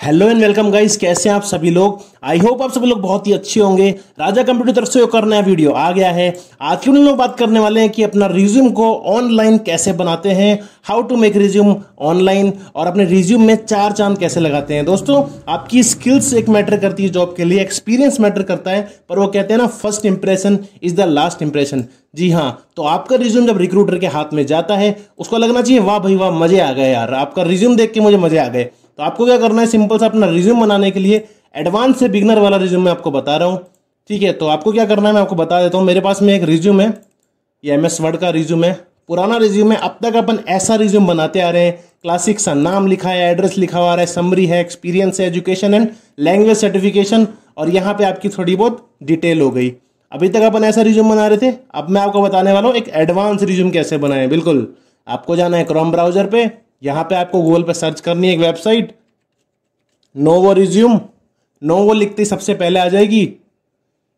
hello and welcome guys कैसे हैं आप सभी लोग आई होप आप सभी लोग बहुत ही अच्छे होंगे राजा कंप्यूटर तरफ से एक और नया वीडियो आ गया है आज के लोग बात करने वाले हैं कि अपना रिज्यूम को ऑनलाइन कैसे बनाते हैं how to make resume online और अपने रिज्यूम में चार चांद कैसे लगाते हैं दोस्तों आपकी स्किल्स एक मैटर करती है जॉब के लिए एक्सपीरियंस मैटर करता है पर वो कहते हैं ना first impression is the last impression जी हाँ तो आपका रिज्यूम जब रिक्रूटर के हाथ में जाता है उसको लगना चाहिए वाह भाई वाह मजे आ गए यार आपका रिज्यूम देख के मुझे मजे आ गए तो आपको क्या करना है सिंपल सा अपना रिज्यूम बनाने के लिए एडवांस से बिगनर वाला रिज्यूम मैं आपको बता रहा हूँ ठीक है तो आपको क्या करना है मैं आपको बता देता हूँ मेरे पास में एक रिज्यूम है ये एम एस वर्ड का रिज्यूम है पुराना रिज्यूम है अब तक अपन ऐसा रिज्यूम बनाते आ रहे हैं क्लासिक सा नाम लिखा है एड्रेस लिखा हुआ है समरी है एक्सपीरियंस है एजुकेशन एंड लैंग्वेज सर्टिफिकेशन और यहाँ पे आपकी थोड़ी बहुत डिटेल हो गई अभी तक अपन ऐसा रिज्यूम बना रहे थे अब मैं आपको बताने वाला हूँ एक एडवांस रिज्यूम कैसे बनाए बिल्कुल आपको जाना है क्रोम ब्राउजर पे यहां पे आपको गूगल पे सर्च करनी है एक वेबसाइट नोवो रिज्यूम नोवो लिखते सबसे पहले आ जाएगी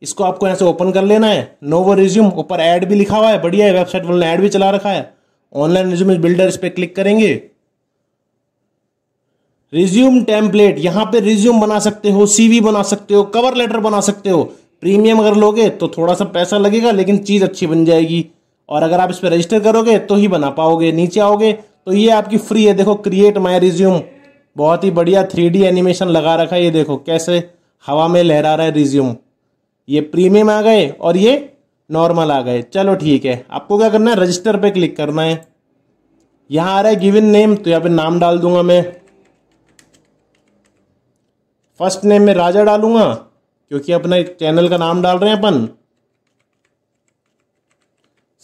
इसको आपको यहां से ओपन कर लेना है नोवो रिज्यूम ऊपर ऐड भी लिखा हुआ है बढ़िया है वेबसाइट वाले ने ऐड भी चला रखा है ऑनलाइन रिज्यूम बिल्डर इस पर क्लिक करेंगे रिज्यूम टेम्पलेट यहां पे रिज्यूम बना सकते हो सीवी बना सकते हो कवर लेटर बना सकते हो प्रीमियम अगर लोगे तो थोड़ा सा पैसा लगेगा लेकिन चीज़ अच्छी बन जाएगी और अगर आप इस पर रजिस्टर करोगे तो ही बना पाओगे नीचे आओगे तो ये आपकी फ्री है देखो क्रिएट माई रिज्यूम बहुत ही बढ़िया थ्री एनिमेशन लगा रखा है ये देखो कैसे हवा में लहरा रहा है रिज्यूम ये प्रीमियम आ गए और ये नॉर्मल आ गए चलो ठीक है आपको क्या करना है रजिस्टर पे क्लिक करना है यहां आ रहा है गिविन नेम तो यहां पे नाम डाल दूंगा मैं फर्स्ट नेम में राजा डालूंगा क्योंकि अपना चैनल का नाम डाल रहे हैं अपन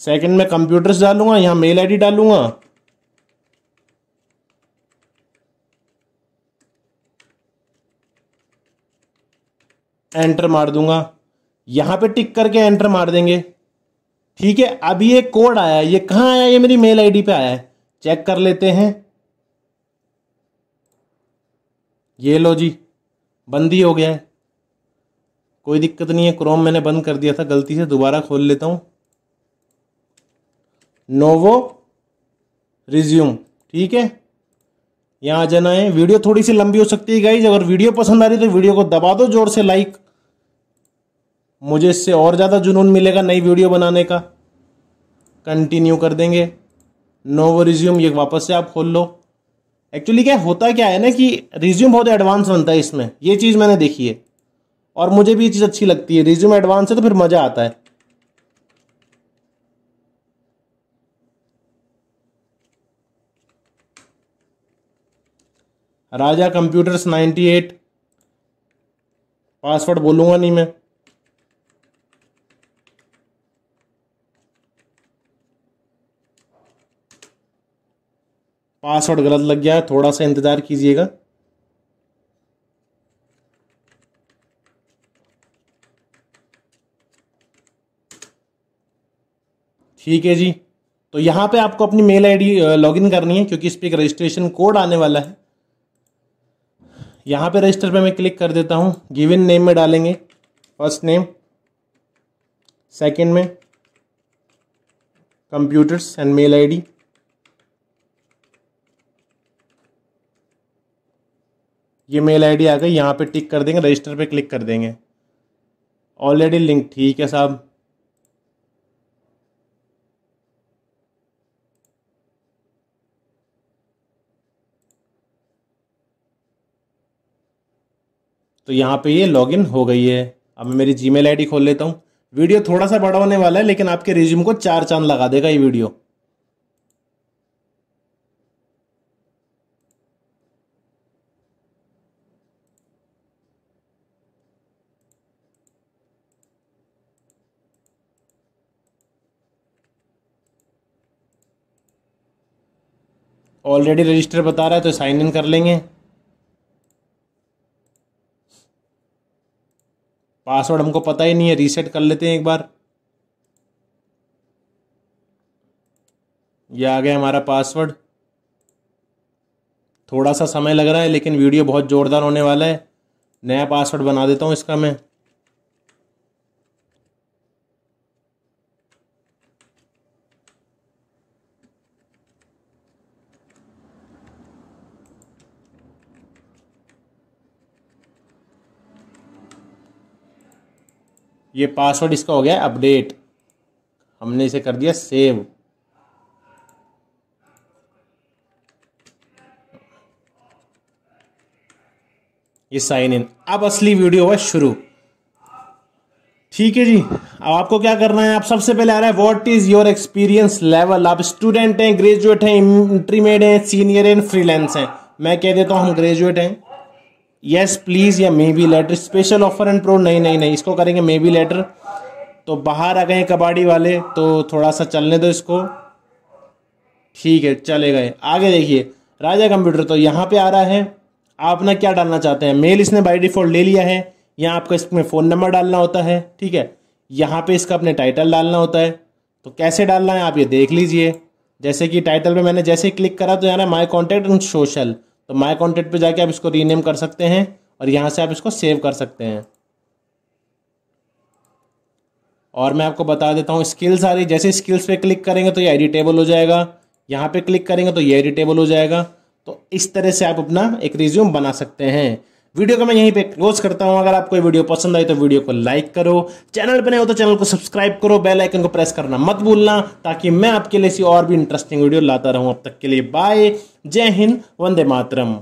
सेकंड में कंप्यूटर्स डालूंगा यहां मेल आईडी डालूंगा एंटर मार दूंगा यहां पे टिक करके एंटर मार देंगे ठीक है अब ये कोड आया ये कहाँ आया ये मेरी मेल आईडी पे आया है चेक कर लेते हैं ये लो जी बंद ही हो गया है कोई दिक्कत नहीं है क्रोम मैंने बंद कर दिया था गलती से दोबारा खोल लेता हूँ नोवो रिज्यूम ठीक है यहां आ जाना है वीडियो थोड़ी सी लंबी हो सकती है गाइज अगर वीडियो पसंद आ रही है तो वीडियो को दबा दो जोर से लाइक मुझे इससे और ज़्यादा जुनून मिलेगा नई वीडियो बनाने का कंटिन्यू कर देंगे नो वो रिज्यूम ये वापस से आप खोल लो एक्चुअली क्या होता क्या है ना कि रिज्यूम बहुत एडवांस बनता है इसमें ये चीज़ मैंने देखी है और मुझे भी ये चीज़ अच्छी लगती है रिज्यूम एडवांस है तो फिर मज़ा आता है राजा कंप्यूटर्स 98 पासवर्ड बोलूँगा नहीं मैं पासवर्ड गलत लग गया है थोड़ा सा इंतज़ार कीजिएगा ठीक है जी तो यहां पे आपको अपनी मेल आईडी लॉगिन करनी है क्योंकि इस पर एक रजिस्ट्रेशन कोड आने वाला है यहां पे रजिस्टर पे मैं क्लिक कर देता हूं गिवन नेम में डालेंगे फर्स्ट नेम सेकंड में कंप्यूटर्स एंड मेल आईडी ये मेल आईडी आ गई यहाँ पे टिक कर देंगे रजिस्टर पे क्लिक कर देंगे ऑलरेडी लिंक ठीक है साहब तो यहाँ पे ये लॉगिन हो गई है अब मैं मेरी जीमेल आईडी खोल लेता हूँ वीडियो थोड़ा सा बड़ा होने वाला है लेकिन आपके रिज्यूम को चार चांद लगा देगा ये वीडियो ऑलरेडी रजिस्टर बता रहा है तो साइन इन कर लेंगे पासवर्ड हमको पता ही नहीं है रीसेट कर लेते हैं एक बार ये आ गया हमारा पासवर्ड थोड़ा सा समय लग रहा है लेकिन वीडियो बहुत ज़ोरदार होने वाला है नया पासवर्ड बना देता हूँ इसका मैं ये पासवर्ड इसका हो गया अपडेट हमने इसे कर दिया सेव ये साइन इन अब असली वीडियो हुआ शुरू ठीक है जी अब आपको क्या करना है आप सबसे पहले आ रहा है what is your experience level आप स्टूडेंट हैं ग्रेजुएट हैं इंटरमीडिएट हैं सीनियर हैं फ्रीलांस हैं मैं कह देता हूं हम ग्रेजुएट हैं येस प्लीज़ या maybe later special offer and pro नहीं नहीं नहीं इसको करेंगे मे बी लेटर तो बाहर आ गए कबाड़ी वाले तो थोड़ा सा चलने दो इसको ठीक है चले गए आगे देखिए राजा कंप्यूटर तो यहाँ पे आ रहा है आप ना क्या डालना चाहते हैं मेल इसने बाई डिफ़ॉल्ट ले लिया है यहाँ आपको इसमें फ़ोन नंबर डालना होता है ठीक है यहाँ पे इसका अपने टाइटल डालना होता है तो कैसे डालना है आप ये देख लीजिए जैसे कि टाइटल पे मैंने जैसे क्लिक करा तो यहाँ माई कॉन्टैक्ट इन सोशल तो माई कॉन्टेक्ट पर जाके आप इसको रीनेम कर सकते हैं और यहाँ से आप इसको सेव कर सकते हैं और मैं आपको बता देता हूँ स्किल्स आ रही जैसे स्किल्स पे क्लिक करेंगे तो ये एडिटेबल हो जाएगा यहाँ पे क्लिक करेंगे तो ये एडिटेबल हो जाएगा तो इस तरह से आप अपना एक रिज्यूम बना सकते हैं वीडियो को मैं यहीं पे क्लोज करता हूं अगर आपको वीडियो पसंद आई तो वीडियो को लाइक करो चैनल पर नहीं हो तो चैनल को सब्सक्राइब करो बेल आइकन को प्रेस करना मत भूलना ताकि मैं आपके लिए ऐसी और भी इंटरेस्टिंग वीडियो लाता रहूं अब तक के लिए बाय जय हिंद वंदे मातरम